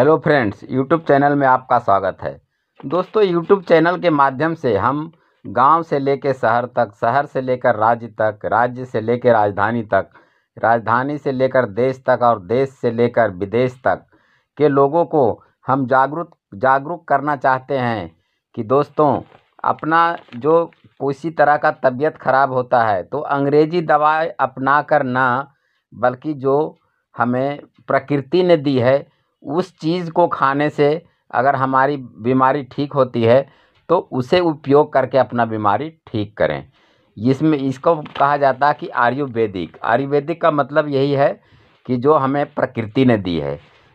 hello friends YouTube channel में आपका स्वागत है दोस्तों यूट्यूब चैनल के माध्यम से हम गांव से लेकर शहर तक शहर से लेकर राज्य तक राज्य से लेकर राजधानी तक राजधानी से लेकर देश तक और देश से लेकर विदेश तक के लोगों को हम जागरूक जागरूक करना चाहते हैं कि दोस्तों अपना जो उसी तरह का तबीयत ख़राब होता है तो अंग्रेज़ी दवाएँ अपना कर ना बल्कि जो हमें प्रकृति ने दी है उस चीज़ को खाने से अगर हमारी बीमारी ठीक होती है तो उसे उपयोग करके अपना बीमारी ठीक करें इसमें इसको कहा जाता है कि आयुर्वेदिक आयुर्वेदिक का मतलब यही है कि जो हमें प्रकृति ने दी है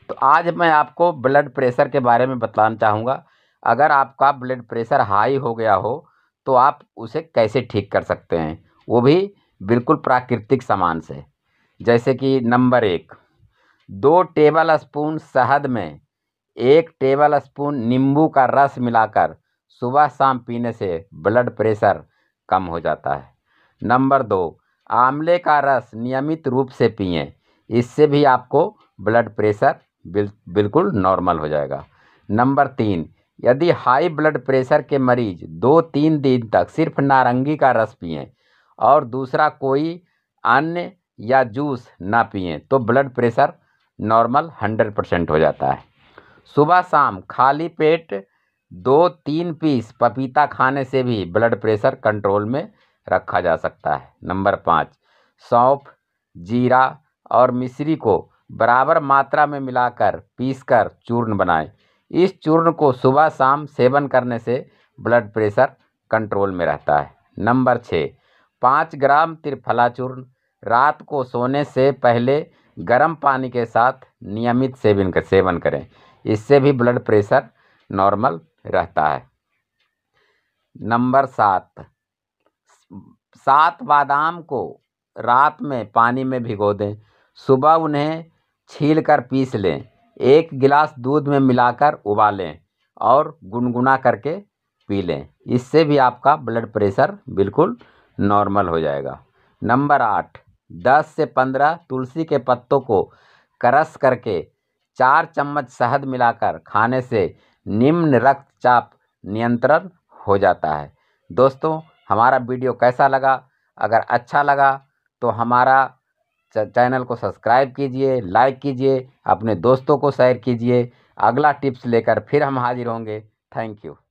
तो आज मैं आपको ब्लड प्रेशर के बारे में बताना चाहूँगा अगर आपका ब्लड प्रेशर हाई हो गया हो तो आप उसे कैसे ठीक कर सकते हैं वो भी बिल्कुल प्राकृतिक सामान से जैसे कि नंबर एक दो टेबल स्पून शहद में एक टेबल स्पून नींबू का रस मिलाकर सुबह शाम पीने से ब्लड प्रेशर कम हो जाता है नंबर दो आंवले का रस नियमित रूप से पिए इससे भी आपको ब्लड प्रेशर बिल, बिल्कुल नॉर्मल हो जाएगा नंबर तीन यदि हाई ब्लड प्रेशर के मरीज दो तीन दिन तक सिर्फ नारंगी का रस पिए और दूसरा कोई अन्य या जूस ना पिए तो blood pressure normal hundred percent हो जाता है सुबह शाम खाली पेट दो तीन पीस पपीता खाने से भी ब्लड प्रेशर कंट्रोल में रखा जा सकता है नंबर पाँच सौंफ जीरा और मिश्री को बराबर मात्रा में मिलाकर पीसकर चूर्ण बनाएं इस चूर्ण को सुबह शाम सेवन करने से ब्लड प्रेशर कंट्रोल में रहता है नंबर छः पाँच ग्राम त्रिफला चूर्ण रात को सोने से पहले गर्म पानी के साथ नियमित सेवन का सेवन करें इससे भी ब्लड प्रेशर नॉर्मल रहता है नंबर सात सात बादाम को रात में पानी में भिगो दें सुबह उन्हें छील कर पीस लें एक गिलास दूध में मिलाकर उबालें और गुनगुना करके पी लें इससे भी आपका ब्लड प्रेशर बिल्कुल नॉर्मल हो जाएगा नंबर आठ दस से पंद्रह तुलसी के पत्तों को क्रस करके चार चम्मच शहद मिलाकर खाने से निम्न रक्तचाप नियंत्रण हो जाता है दोस्तों हमारा वीडियो कैसा लगा अगर अच्छा लगा तो हमारा चैनल को सब्सक्राइब कीजिए लाइक कीजिए अपने दोस्तों को शेयर कीजिए अगला टिप्स लेकर फिर हम हाजिर होंगे थैंक यू